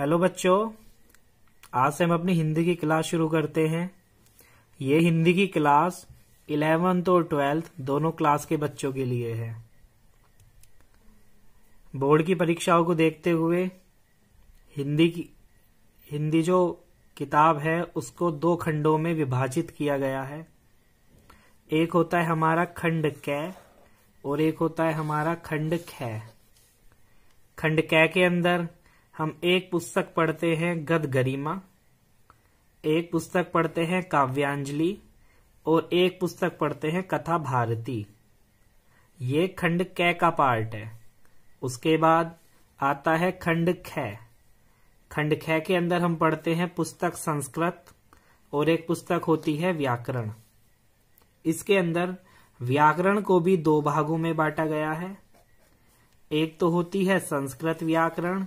hello बच्चों आज से हम अपनी हिंदी की क्लास शुरू करते हैं ये हिंदी की क्लास इलेवेंथ और ट्वेल्थ दोनों क्लास के बच्चों के लिए है बोर्ड की परीक्षाओं को देखते हुए हिंदी की हिंदी जो किताब है उसको दो खंडों में विभाजित किया गया है एक होता है हमारा खंड कै और एक होता है हमारा खंड ख खंड कै के अंदर हम एक पुस्तक पढ़ते हैं गद गरिमा एक पुस्तक पढ़ते हैं काव्यांजलि और एक पुस्तक पढ़ते हैं कथा भारती ये खंड कै का पार्ट है उसके बाद आता है खंड ख खंड ख के अंदर हम पढ़ते हैं पुस्तक संस्कृत और एक पुस्तक होती है व्याकरण इसके अंदर व्याकरण को भी दो भागों में बांटा गया है एक तो होती है संस्कृत व्याकरण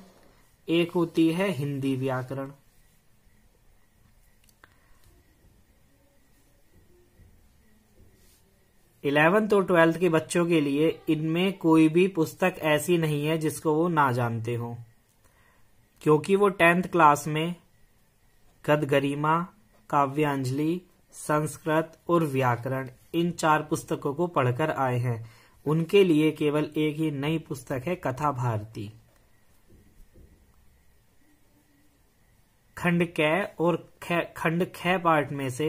एक होती है हिंदी व्याकरण इलेवेंथ और ट्वेल्थ के बच्चों के लिए इनमें कोई भी पुस्तक ऐसी नहीं है जिसको वो ना जानते हो क्योंकि वो टेंथ क्लास में गद गरिमा काव्यांजलि संस्कृत और व्याकरण इन चार पुस्तकों को पढ़कर आए हैं उनके लिए केवल एक ही नई पुस्तक है कथा भारती खंड कै और खंड ख पार्ट में से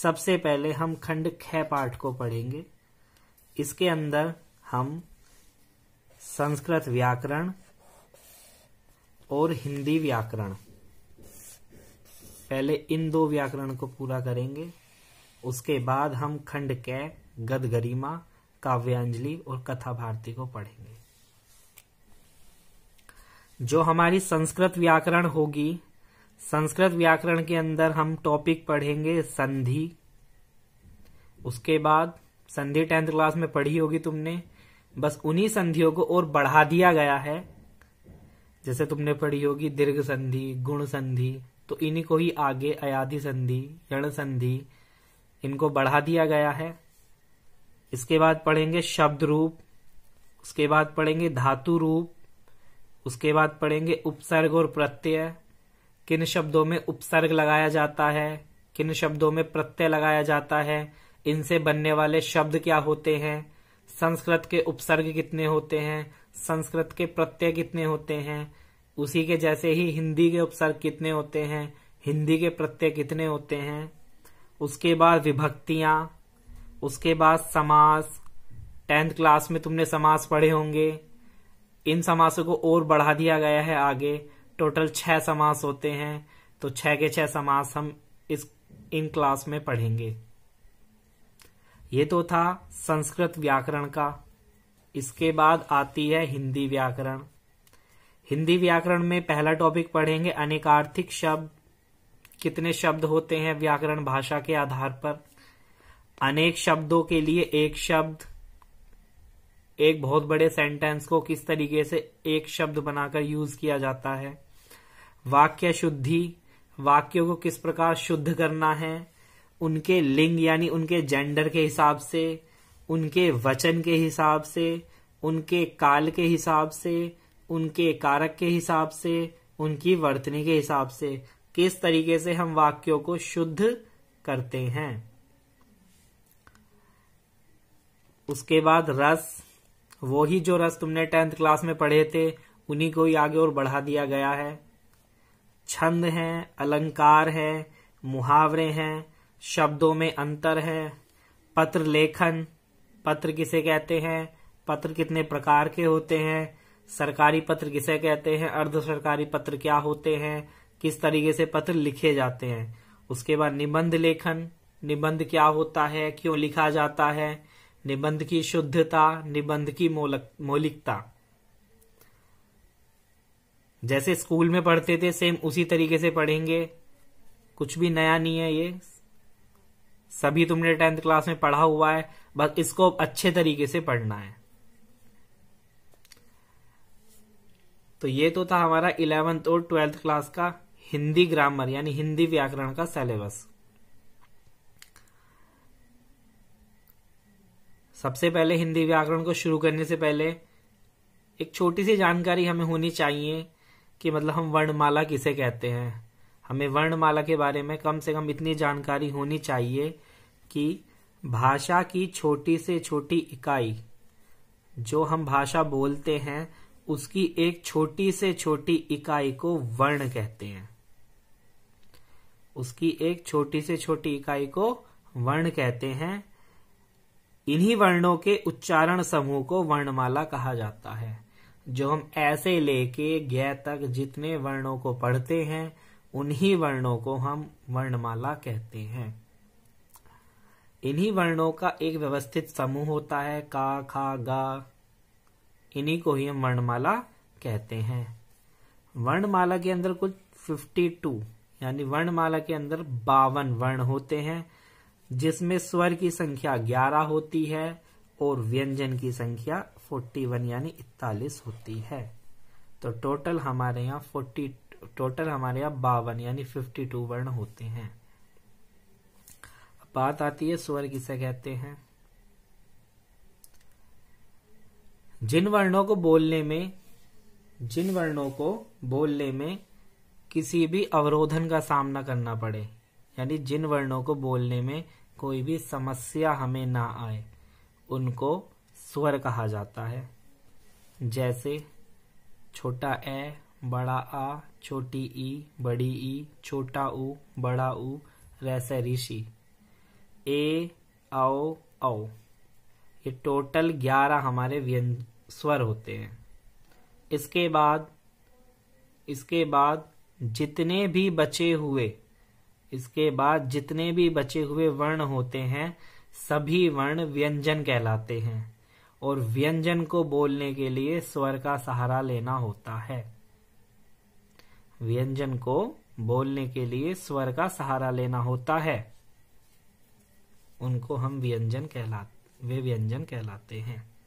सबसे पहले हम खंड ख पार्ट को पढ़ेंगे इसके अंदर हम संस्कृत व्याकरण और हिंदी व्याकरण पहले इन दो व्याकरण को पूरा करेंगे उसके बाद हम खंड कै गद गरिमा काव्यांजलि और कथा भारती को पढ़ेंगे जो हमारी संस्कृत व्याकरण होगी संस्कृत व्याकरण के अंदर हम टॉपिक पढ़ेंगे संधि उसके बाद संधि टेंथ क्लास में पढ़ी होगी तुमने बस उन्हीं संधियों को और बढ़ा दिया गया है जैसे तुमने पढ़ी होगी दीर्घ संधि गुण संधि तो इन्हीं को ही आगे अयाधि संधि यण संधि इनको बढ़ा दिया गया है इसके बाद पढ़ेंगे शब्द रूप उसके बाद पढ़ेंगे धातु रूप उसके बाद पढ़ेंगे उपसर्ग और प्रत्यय किन शब्दों में उपसर्ग लगाया जाता है किन शब्दों में प्रत्यय लगाया जाता है इनसे बनने वाले शब्द क्या होते हैं संस्कृत के उपसर्ग कितने होते हैं संस्कृत के प्रत्यय कितने होते हैं उसी के जैसे ही हिंदी के उपसर्ग कितने होते हैं हिंदी के प्रत्यय कितने होते हैं उसके बाद विभक्तियां उसके बाद समास टेंथ क्लास में तुमने समास पढ़े होंगे इन समासों को और बढ़ा दिया गया है आगे टोटल छह समास होते हैं तो छह के छह समास हम इस इन क्लास में पढ़ेंगे ये तो था संस्कृत व्याकरण का इसके बाद आती है हिंदी व्याकरण हिंदी व्याकरण में पहला टॉपिक पढ़ेंगे अनेकार्थिक शब्द कितने शब्द होते हैं व्याकरण भाषा के आधार पर अनेक शब्दों के लिए एक शब्द एक बहुत बड़े सेंटेंस को किस तरीके से एक शब्द बनाकर यूज किया जाता है वाक्य शुद्धि वाक्यों को किस प्रकार शुद्ध करना है उनके लिंग यानी उनके जेंडर के हिसाब से उनके वचन के हिसाब से उनके काल के हिसाब से उनके कारक के हिसाब से उनकी वर्तनी के हिसाब से किस तरीके से हम वाक्यों को शुद्ध करते हैं उसके बाद रस वो ही जो रस तुमने टेंथ क्लास में पढ़े थे उन्हीं को ही आगे और बढ़ा दिया गया है छंद हैं अलंकार हैं मुहावरे हैं शब्दों में अंतर है पत्र लेखन पत्र किसे कहते हैं पत्र कितने प्रकार के होते हैं सरकारी पत्र किसे कहते हैं अर्ध सरकारी पत्र क्या होते हैं किस तरीके से पत्र लिखे जाते हैं उसके बाद निबंध लेखन निबंध क्या होता है क्यों लिखा जाता है निबंध की शुद्धता निबंध की मौलिकता जैसे स्कूल में पढ़ते थे सेम उसी तरीके से पढ़ेंगे कुछ भी नया नहीं है ये सभी तुमने टेंथ क्लास में पढ़ा हुआ है बस इसको अच्छे तरीके से पढ़ना है तो ये तो था हमारा इलेवेंथ और ट्वेल्थ क्लास का हिंदी ग्रामर यानी हिंदी व्याकरण का सिलेबस सबसे पहले हिंदी व्याकरण को शुरू करने से पहले एक छोटी सी जानकारी हमें होनी चाहिए कि मतलब हम वर्णमाला किसे कहते हैं हमें वर्णमाला के बारे में कम से कम इतनी जानकारी होनी चाहिए कि भाषा की छोटी से छोटी इकाई जो हम भाषा बोलते हैं उसकी एक छोटी से छोटी इकाई को वर्ण कहते हैं उसकी एक छोटी से छोटी इकाई को वर्ण कहते हैं इन्हीं वर्णों के उच्चारण समूह को वर्णमाला कहा जाता है जो हम ऐसे लेके गय तक जितने वर्णों को पढ़ते हैं उन्हीं वर्णों को हम वर्णमाला कहते हैं इन्हीं वर्णों का एक व्यवस्थित समूह होता है का खा गा इन्हीं को ही हम वर्णमाला कहते हैं वर्णमाला के अंदर कुछ 52 यानी वर्णमाला के अंदर बावन वर्ण होते हैं जिसमें स्वर की संख्या 11 होती है और व्यंजन की संख्या 41 यानी इकतालीस होती है तो टोटल हमारे यहाँ 40 टोटल हमारे यहाँ बावन यानी 52 वर्ण होते हैं बात आती है स्वर किसे कहते हैं जिन वर्णों को बोलने में जिन वर्णों को बोलने में किसी भी अवरोधन का सामना करना पड़े यानी जिन वर्णों को बोलने में कोई भी समस्या हमें ना आए उनको स्वर कहा जाता है जैसे छोटा ए बड़ा आ छोटी ई बड़ी ई छोटा ऊ बड़ा ऊ वैसे ऋषि ए आओ औ ये टोटल ग्यारह हमारे व्यं स्वर होते हैं इसके बाद इसके बाद जितने भी बचे हुए इसके बाद जितने भी बचे हुए वर्ण होते हैं सभी वर्ण व्यंजन कहलाते हैं और व्यंजन को बोलने के लिए स्वर का सहारा लेना होता है व्यंजन को बोलने के लिए स्वर का सहारा लेना होता है उनको हम व्यंजन कहला वे व्यंजन कहलाते हैं